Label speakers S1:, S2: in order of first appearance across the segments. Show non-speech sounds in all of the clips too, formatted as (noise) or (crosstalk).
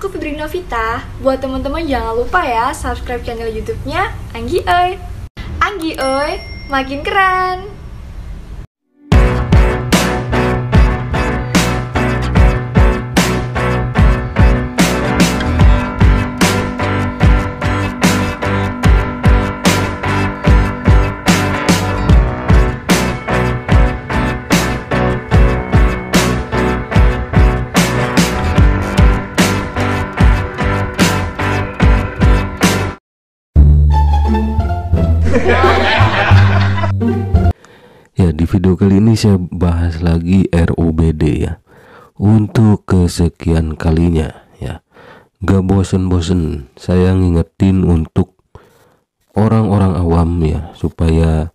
S1: aku Febri Novita. Buat teman-teman jangan lupa ya subscribe channel YouTube-nya Anggi Oi. Anggi Oi, makin keren. video kali ini saya bahas lagi RUBD ya untuk kesekian kalinya ya gak bosen-bosen saya ngingetin untuk orang-orang awam ya supaya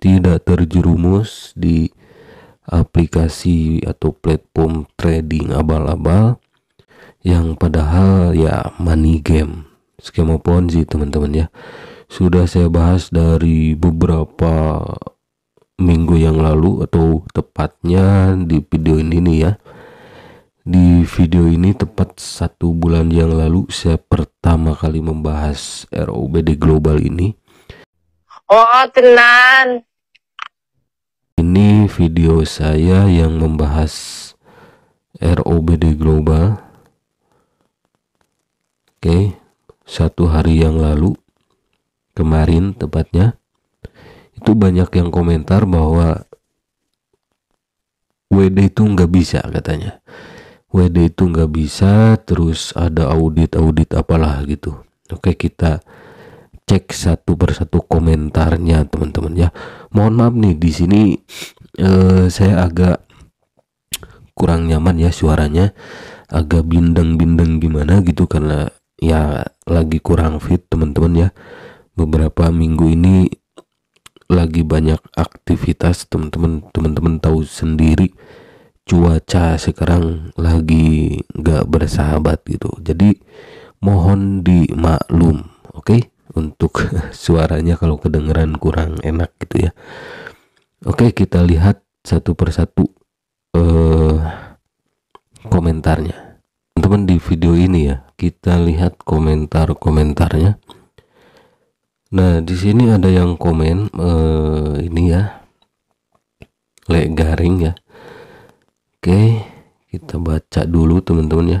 S1: tidak terjerumus di aplikasi atau platform trading abal-abal yang padahal ya money game skema ponzi teman-teman ya sudah saya bahas dari beberapa minggu yang lalu atau tepatnya di video ini nih ya di video ini tepat satu bulan yang lalu saya pertama kali membahas ROBD global ini oh, oh tenang ini video saya yang membahas ROBD global oke okay. satu hari yang lalu kemarin tepatnya itu banyak yang komentar bahwa WD itu nggak bisa katanya. WD itu nggak bisa, terus ada audit-audit apalah gitu. Oke kita cek satu persatu komentarnya teman-teman ya. Mohon maaf nih di sini eh, saya agak kurang nyaman ya suaranya, agak bindeng-bindeng gimana gitu karena ya lagi kurang fit teman-teman ya. Beberapa minggu ini lagi banyak aktivitas teman-teman teman-teman tahu sendiri cuaca sekarang lagi nggak bersahabat gitu jadi mohon dimaklum oke okay? untuk (laughs) suaranya kalau kedengeran kurang enak gitu ya oke okay, kita lihat satu persatu uh, komentarnya teman-teman di video ini ya kita lihat komentar-komentarnya Nah, di sini ada yang komen uh, ini ya. Lek garing ya. Oke, kita baca dulu teman-teman ya.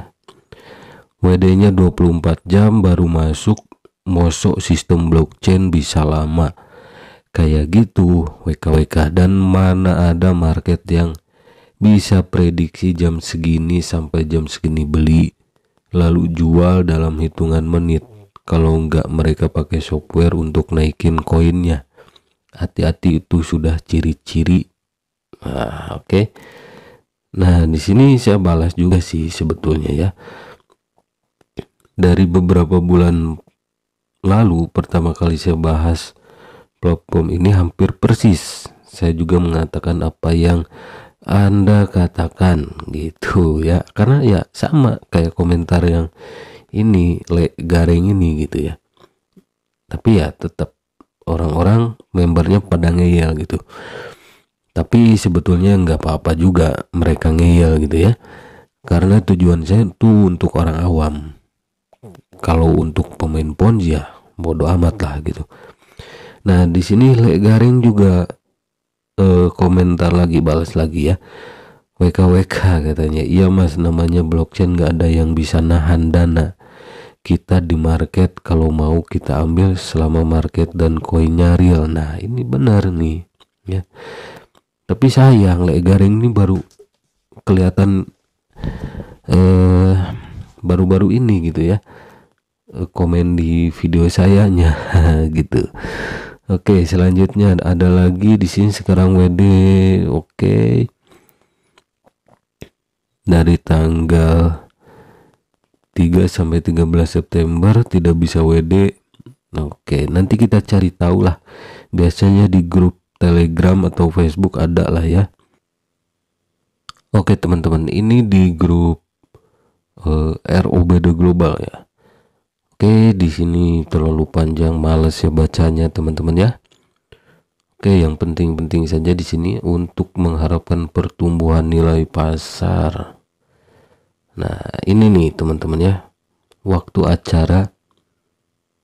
S1: WD-nya 24 jam baru masuk mosok sistem blockchain bisa lama. Kayak gitu WKWK dan mana ada market yang bisa prediksi jam segini sampai jam segini beli lalu jual dalam hitungan menit kalau nggak mereka pakai software untuk naikin koinnya hati-hati itu sudah ciri-ciri nah, oke okay. nah di sini saya balas juga sih sebetulnya ya dari beberapa bulan lalu pertama kali saya bahas platform ini hampir persis saya juga mengatakan apa yang anda katakan gitu ya karena ya sama kayak komentar yang ini le, garing ini gitu ya tapi ya tetap orang-orang membernya pada ngeyel gitu tapi sebetulnya nggak apa-apa juga mereka ngeyel gitu ya karena tujuan saya tuh untuk orang awam kalau untuk pemain pon ya bodoh amat lah gitu nah di sini Lek Garing juga eh, komentar lagi balas lagi ya WKWK katanya iya mas namanya blockchain nggak ada yang bisa nahan dana kita di market kalau mau kita ambil selama market dan koinnya real nah ini benar nih ya tapi sayang lek garing ini baru kelihatan eh baru-baru ini gitu ya eh, komen di video sayanya (laughs) gitu oke selanjutnya ada lagi di sini sekarang WD oke dari tanggal 3 sampai 13 September tidak bisa WD. Oke, nanti kita cari tahu lah. Biasanya di grup Telegram atau Facebook ada lah ya. Oke teman-teman, ini di grup uh, eh, ROB The Global ya. Oke, di sini terlalu panjang, males ya bacanya teman-teman ya. Oke, yang penting-penting saja di sini untuk mengharapkan pertumbuhan nilai pasar. Nah ini nih teman-teman ya waktu acara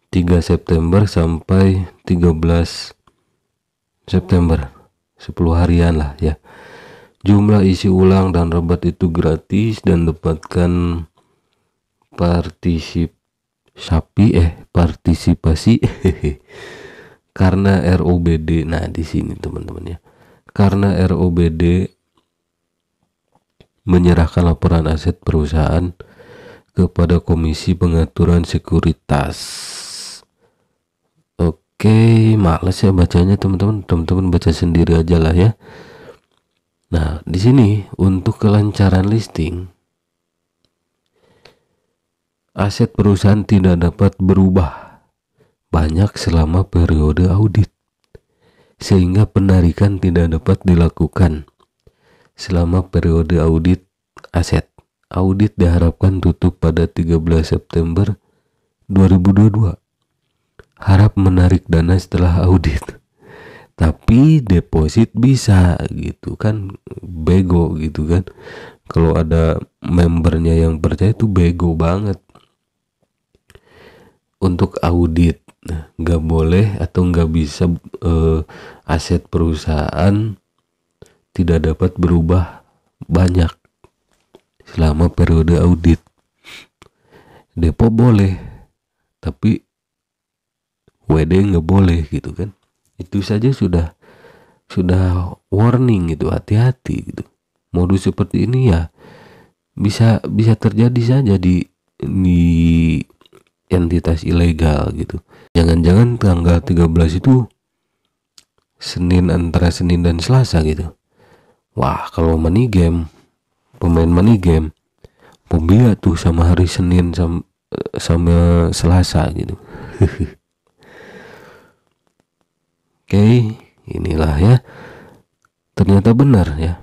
S1: 3 September sampai 13 September 10 harian lah ya jumlah isi ulang dan rebat itu gratis dan dapatkan partisip sapi eh partisipasi (laughs) karena ROBD nah di sini teman-teman ya karena ROBD menyerahkan laporan aset perusahaan kepada Komisi Pengaturan Sekuritas. Oke, males ya bacanya teman-teman. Teman-teman baca sendiri aja lah ya. Nah, di sini untuk kelancaran listing aset perusahaan tidak dapat berubah banyak selama periode audit sehingga penarikan tidak dapat dilakukan selama periode audit aset. Audit diharapkan tutup pada 13 September 2022. Harap menarik dana setelah audit. (laughs) Tapi deposit bisa gitu kan bego gitu kan. Kalau ada membernya yang percaya itu bego banget. Untuk audit nah, nggak boleh atau nggak bisa eh, aset perusahaan tidak dapat berubah banyak selama periode audit. Depo boleh, tapi WD nggak boleh gitu kan. Itu saja sudah sudah warning gitu, hati-hati gitu. Modus seperti ini ya bisa bisa terjadi saja di di entitas ilegal gitu. Jangan-jangan tanggal 13 itu Senin antara Senin dan Selasa gitu. Wah, kalau money game, pemain money game, pembiak tuh sama hari Senin sama, eh, sama Selasa gitu. (laughs) Oke, okay, inilah ya. Ternyata benar ya,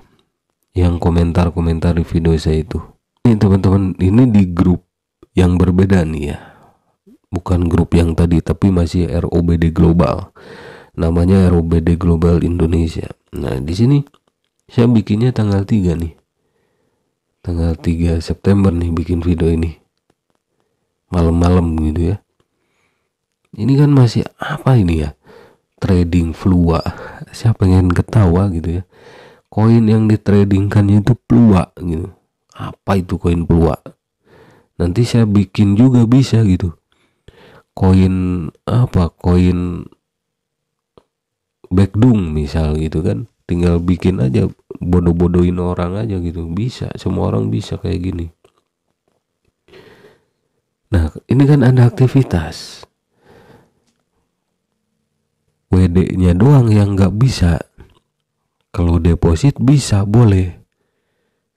S1: yang komentar-komentar di video saya itu. Ini teman-teman, ini di grup yang berbeda nih ya. Bukan grup yang tadi, tapi masih ROBD Global. Namanya ROBD Global Indonesia. Nah, di sini saya bikinnya tanggal 3 nih tanggal 3 September nih bikin video ini malam-malam gitu ya ini kan masih apa ini ya trading flua Siapa pengen ketawa gitu ya koin yang kan itu flua gitu apa itu koin flua nanti saya bikin juga bisa gitu koin apa koin backdung misal gitu kan tinggal bikin aja bodoh-bodohin orang aja gitu bisa semua orang bisa kayak gini nah ini kan ada aktivitas WD-nya doang yang nggak bisa kalau deposit bisa boleh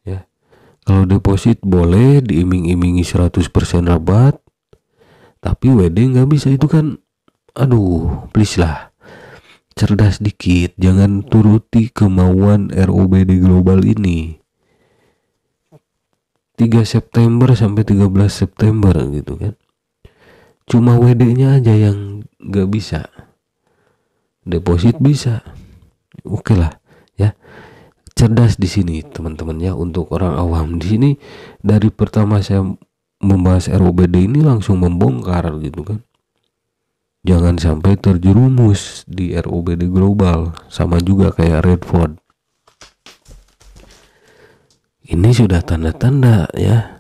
S1: ya kalau deposit boleh diiming-imingi 100% rabat tapi WD nggak bisa itu kan aduh please lah cerdas dikit, jangan turuti kemauan ROBD global ini. 3 September sampai 13 September gitu kan. Cuma WD-nya aja yang gak bisa. Deposit bisa. Oke okay lah ya. Cerdas di sini teman-teman ya untuk orang awam di sini dari pertama saya membahas ROBD ini langsung membongkar gitu kan jangan sampai terjerumus di ROBD global sama juga kayak Redford ini sudah tanda-tanda ya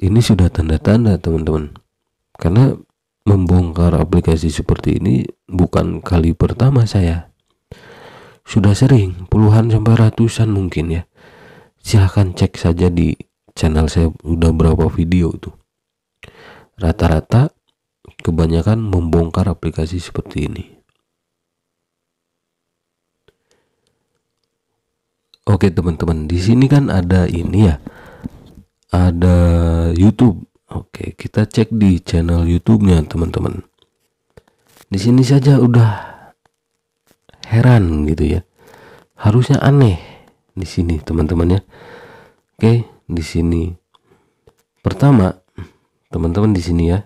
S1: ini sudah tanda-tanda teman-teman karena membongkar aplikasi seperti ini bukan kali pertama saya sudah sering puluhan sampai ratusan mungkin ya silahkan cek saja di channel saya udah berapa video tuh rata-rata kebanyakan membongkar aplikasi seperti ini. Oke teman-teman, di sini kan ada ini ya, ada YouTube. Oke, kita cek di channel YouTube-nya teman-teman. Di sini saja udah heran gitu ya. Harusnya aneh di sini teman-teman ya. Oke, di sini pertama teman-teman di sini ya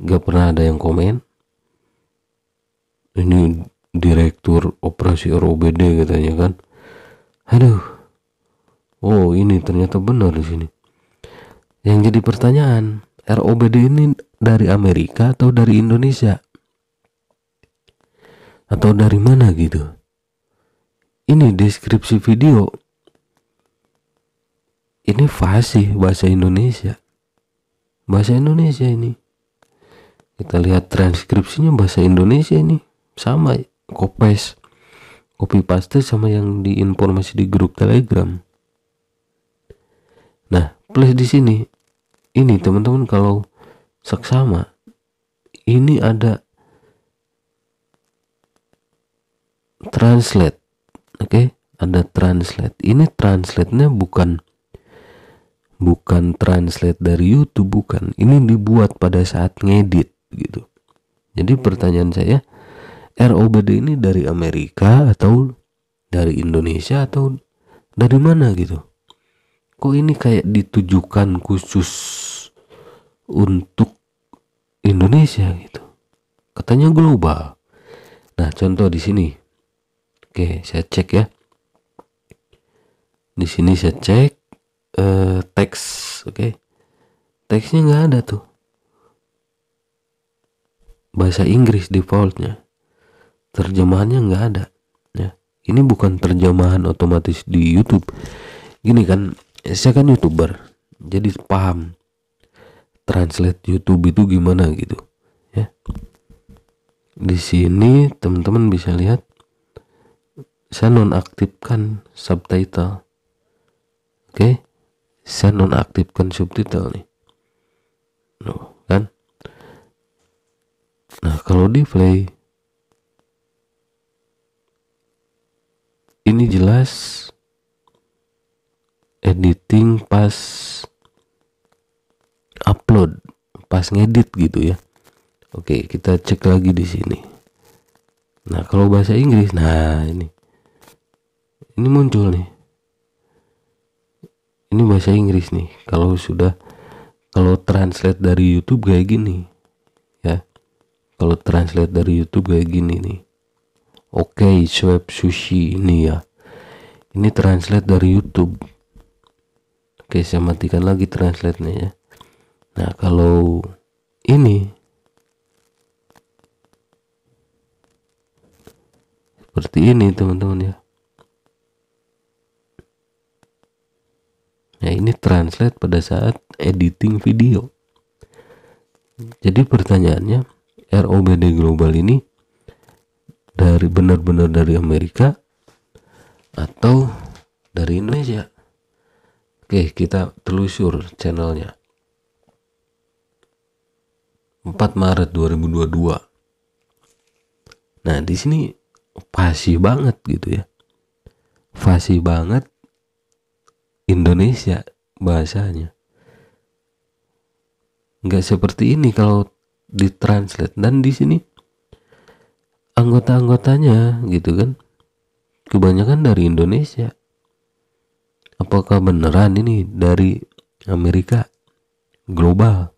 S1: nggak pernah ada yang komen ini direktur operasi ROBD katanya kan aduh oh ini ternyata benar di sini yang jadi pertanyaan ROBD ini dari Amerika atau dari Indonesia atau dari mana gitu ini deskripsi video ini fasih bahasa Indonesia bahasa Indonesia ini kita lihat transkripsinya bahasa Indonesia ini sama kopes copy paste sama yang di informasi di grup Telegram nah plus di sini ini teman-teman kalau seksama ini ada translate oke okay? ada translate ini translate-nya bukan bukan translate dari YouTube bukan ini dibuat pada saat ngedit gitu. Jadi pertanyaan saya, ROBD ini dari Amerika atau dari Indonesia atau dari mana gitu? Kok ini kayak ditujukan khusus untuk Indonesia gitu? Katanya global. Nah, contoh di sini. Oke, saya cek ya. Di sini saya cek eh, teks, oke. Teksnya nggak ada tuh bahasa Inggris defaultnya terjemahannya nggak ada ya ini bukan terjemahan otomatis di YouTube gini kan saya kan youtuber jadi paham translate YouTube itu gimana gitu ya di sini teman-teman bisa lihat saya nonaktifkan subtitle oke okay? saya nonaktifkan subtitle nih Kalau di play, ini jelas editing pas upload, pas ngedit gitu ya. Oke, kita cek lagi di sini. Nah, kalau bahasa Inggris, nah ini. Ini muncul nih. Ini bahasa Inggris nih. Kalau sudah kalau translate dari YouTube kayak gini kalau translate dari YouTube kayak gini nih oke okay, swab sushi ini ya ini translate dari YouTube oke okay, saya matikan lagi translate nya ya nah kalau ini seperti ini teman-teman ya Nah ini translate pada saat editing video. Jadi pertanyaannya, ROBD global ini dari benar-benar dari Amerika atau dari Indonesia. Oke, kita telusur channelnya. 4 Maret 2022. Nah, di sini fasih banget gitu ya. Fasih banget Indonesia bahasanya. Nggak seperti ini kalau ditranslate dan di sini anggota-anggotanya gitu kan kebanyakan dari Indonesia apakah beneran ini dari Amerika global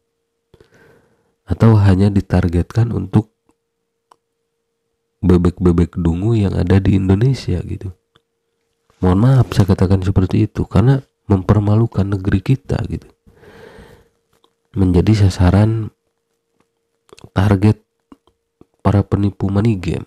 S1: atau hanya ditargetkan untuk bebek-bebek dungu yang ada di Indonesia gitu. Mohon maaf saya katakan seperti itu karena mempermalukan negeri kita gitu. Menjadi sasaran target para penipu money game